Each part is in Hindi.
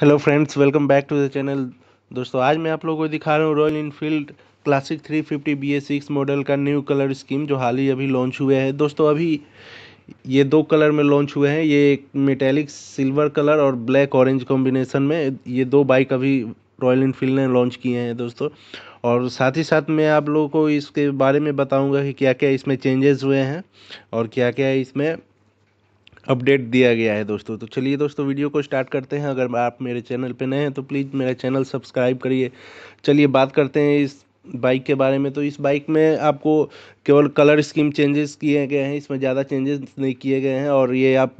hello friends welcome back to the channel दोस्तों आज मैं आप लोगों को दिखा रहा हूँ Royal Enfield Classic 350 fifty B S six model का न्यू कलर स्कीम जो हाल ही अभी लॉन्च हुए हैं दोस्तों अभी ये दो कलर में लॉन्च हुए हैं ये एक मेटेलिक सिल्वर कलर और ब्लैक ऑरेंज कॉम्बिनेशन में ये दो बाइक अभी रॉयल इनफील्ड ने लॉन्च किए हैं दोस्तों और साथ ही साथ मैं आप लोगों को इसके बारे में बताऊँगा कि क्या क्या इसमें चेंजेस हुए हैं और क्या क्या इसमें अपडेट दिया गया है दोस्तों तो चलिए दोस्तों वीडियो को स्टार्ट करते हैं अगर आप मेरे चैनल पर नए हैं तो प्लीज़ मेरा चैनल सब्सक्राइब करिए चलिए बात करते हैं इस बाइक के बारे में तो इस बाइक में आपको केवल कलर स्कीम चेंजेस किए गए हैं इसमें ज़्यादा चेंजेस नहीं किए गए हैं और ये आप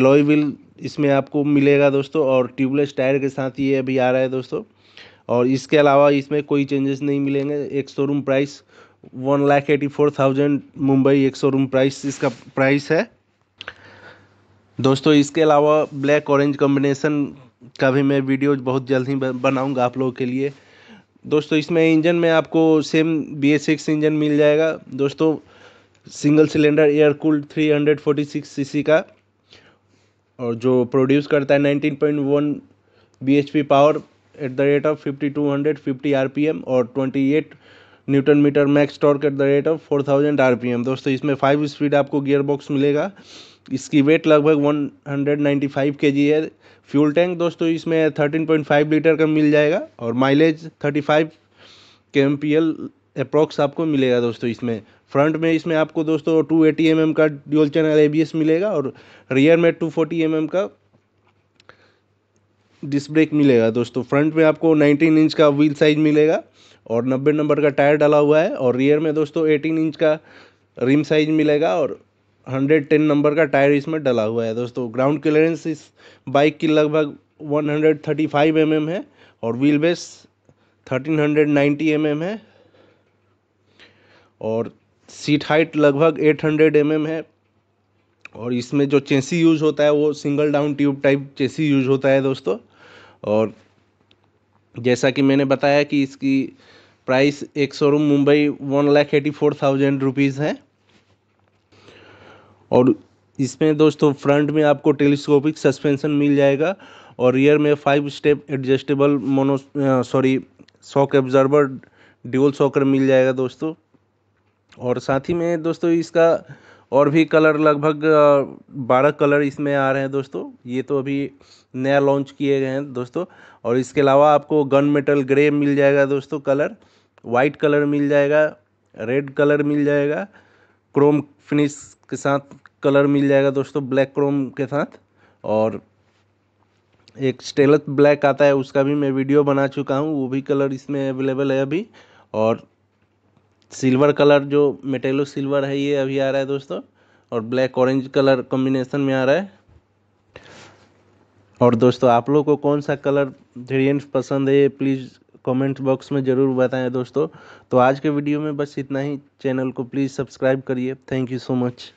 एलोई व्हील इसमें आपको मिलेगा दोस्तों और ट्यूबलेस टायर के साथ ये अभी आ रहा है दोस्तों और इसके अलावा इसमें कोई चेंजेस नहीं मिलेंगे ex showroom price one lakh eighty four thousand Mumbai ex showroom price इसका प्राइस है दोस्तों इसके अलावा ब्लैक ऑरेंज कॉम्बिनेशन का भी मैं वीडियो बहुत जल्द ही बनाऊंगा आप लोगों के लिए दोस्तों इसमें इंजन में आपको same B S six engine मिल जाएगा दोस्तों single cylinder air cool three hundred forty six C C का और जो प्रोड्यूस करता है nineteen point one B H P power at the rate of fifty two hundred fifty R P M और twenty eight newton metre max torque at the rate of four thousand R P M दोस्तों इसमें फाइव स्पीड आपको गियर बॉक्स मिलेगा इसकी वेट लगभग 195 केजी है फ्यूल टैंक दोस्तों इसमें 13.5 लीटर का मिल जाएगा और माइलेज 35 के एम पी एल अप्रॉक्स आपको मिलेगा दोस्तों इसमें फ्रंट में इसमें आपको दोस्तों टू एटी एम एम का dual channel A B S मिलेगा और रियर में टू फोर्टी एम एम का डिस्क ब्रेक मिलेगा दोस्तों फ्रंट में आपको 19 इंच का व्हील साइज मिलेगा और 90 नंबर का टायर डाला हुआ है और रियर में दोस्तों 18 इंच का रिम साइज मिलेगा और हंड्रेड टेन नंबर का टायर इसमें डला हुआ है दोस्तों ग्राउंड क्लियरेंस इस बाइक की लगभग one hundred thirty five M M है और wheel base thirteen hundred ninety M M है और सीट हाइट लगभग एट हंड्रेड एम एम है और इसमें जो चेसी यूज होता है वो single down tube type chassis use होता है दोस्तों और जैसा कि मैंने बताया कि इसकी price ex showroom Mumbai one lakh eighty four thousand rupees है और इसमें दोस्तों फ्रंट में आपको टेलीस्कोपिक सस्पेंशन मिल जाएगा और रियर में five step adjustable mono sorry shock absorber dual shocker मिल जाएगा दोस्तों और साथ ही में दोस्तों इसका और भी कलर लगभग बारह कलर इसमें आ रहे हैं दोस्तों ये तो अभी नया लॉन्च किए गए हैं दोस्तों और इसके अलावा आपको गन मेटल ग्रे मिल जाएगा दोस्तों कलर वाइट कलर मिल जाएगा रेड कलर मिल जाएगा क्रोम फिनिश के साथ कलर मिल जाएगा दोस्तों ब्लैक क्रोम के साथ और एक स्टेलस ब्लैक आता है उसका भी मैं वीडियो बना चुका हूँ वो भी कलर इसमें अवेलेबल है अभी और सिल्वर कलर जो मेटेलो सिल्वर है ये अभी आ रहा है दोस्तों और ब्लैक ऑरेंज कलर कॉम्बिनेशन में आ रहा है और दोस्तों आप लोगों को कौन सा कलर वेरियंट पसंद है प्लीज़ कमेंट बॉक्स में ज़रूर बताएं दोस्तों तो आज के वीडियो में बस इतना ही चैनल को प्लीज़ सब्सक्राइब करिए थैंक यू सो मच